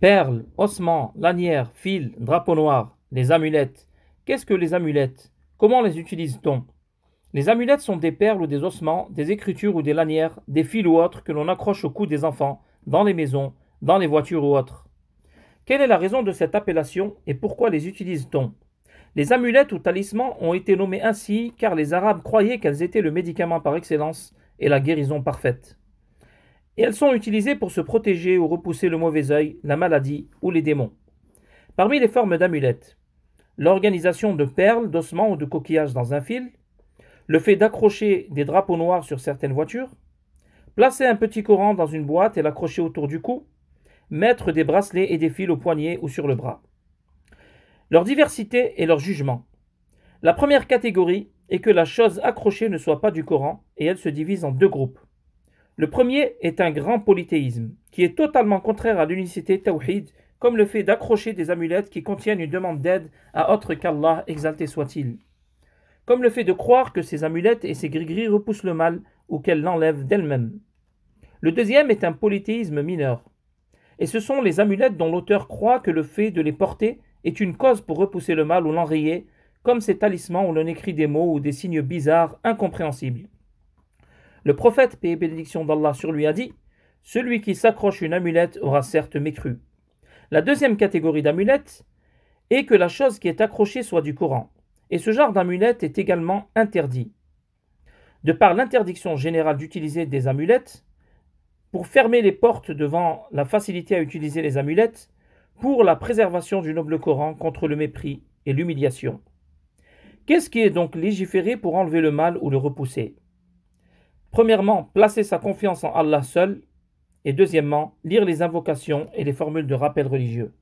Perles, ossements, lanières, fils, drapeaux noirs, les amulettes. Qu'est-ce que les amulettes Comment les utilise-t-on Les amulettes sont des perles ou des ossements, des écritures ou des lanières, des fils ou autres que l'on accroche au cou des enfants, dans les maisons, dans les voitures ou autres. Quelle est la raison de cette appellation et pourquoi les utilise-t-on Les amulettes ou talismans ont été nommés ainsi car les Arabes croyaient qu'elles étaient le médicament par excellence et la guérison parfaite et elles sont utilisées pour se protéger ou repousser le mauvais œil, la maladie ou les démons. Parmi les formes d'amulettes, l'organisation de perles, d'ossements ou de coquillages dans un fil, le fait d'accrocher des drapeaux noirs sur certaines voitures, placer un petit Coran dans une boîte et l'accrocher autour du cou, mettre des bracelets et des fils au poignet ou sur le bras. Leur diversité et leur jugement. La première catégorie est que la chose accrochée ne soit pas du Coran et elle se divise en deux groupes. Le premier est un grand polythéisme, qui est totalement contraire à l'unicité tawhid, comme le fait d'accrocher des amulettes qui contiennent une demande d'aide à autre qu'Allah, exalté soit-il. Comme le fait de croire que ces amulettes et ces gris-gris repoussent le mal ou qu'elles l'enlèvent d'elles-mêmes. Le deuxième est un polythéisme mineur. Et ce sont les amulettes dont l'auteur croit que le fait de les porter est une cause pour repousser le mal ou l'enrayer, comme ces talismans où l'on écrit des mots ou des signes bizarres incompréhensibles. Le prophète, paix et bénédiction d'Allah sur lui, a dit Celui qui s'accroche une amulette aura certes mécru. La deuxième catégorie d'amulettes est que la chose qui est accrochée soit du Coran, et ce genre d'amulette est également interdit. De par l'interdiction générale d'utiliser des amulettes, pour fermer les portes devant la facilité à utiliser les amulettes, pour la préservation du noble Coran contre le mépris et l'humiliation. Qu'est-ce qui est donc légiféré pour enlever le mal ou le repousser Premièrement, placer sa confiance en Allah seul. Et deuxièmement, lire les invocations et les formules de rappel religieux.